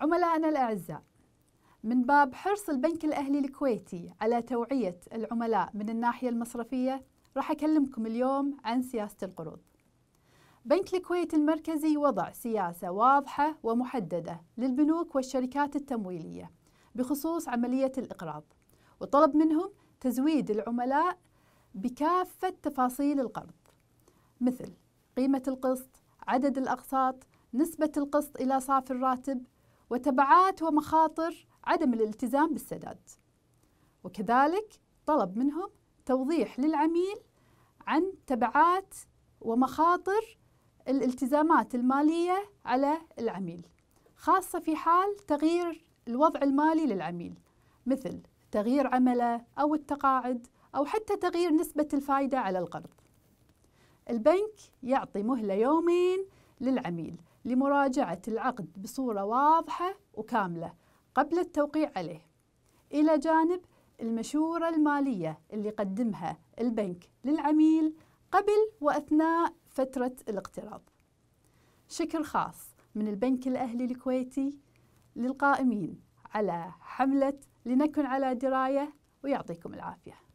عملائنا الأعزاء من باب حرص البنك الأهلي الكويتي على توعية العملاء من الناحية المصرفية راح أكلمكم اليوم عن سياسة القروض بنك الكويت المركزي وضع سياسة واضحة ومحددة للبنوك والشركات التمويلية بخصوص عملية الإقراض وطلب منهم تزويد العملاء بكافة تفاصيل القرض مثل قيمة القسط، عدد الأقساط، نسبة القسط إلى صافي الراتب، وتبعات ومخاطر عدم الالتزام بالسداد وكذلك طلب منهم توضيح للعميل عن تبعات ومخاطر الالتزامات المالية على العميل خاصة في حال تغيير الوضع المالي للعميل مثل تغيير عمله أو التقاعد أو حتى تغيير نسبة الفائدة على القرض البنك يعطي مهلة يومين للعميل لمراجعة العقد بصورة واضحة وكاملة قبل التوقيع عليه إلى جانب المشورة المالية اللي قدمها البنك للعميل قبل وأثناء فترة الاقتراض شكر خاص من البنك الأهلي الكويتي للقائمين على حملة لنكن على دراية ويعطيكم العافية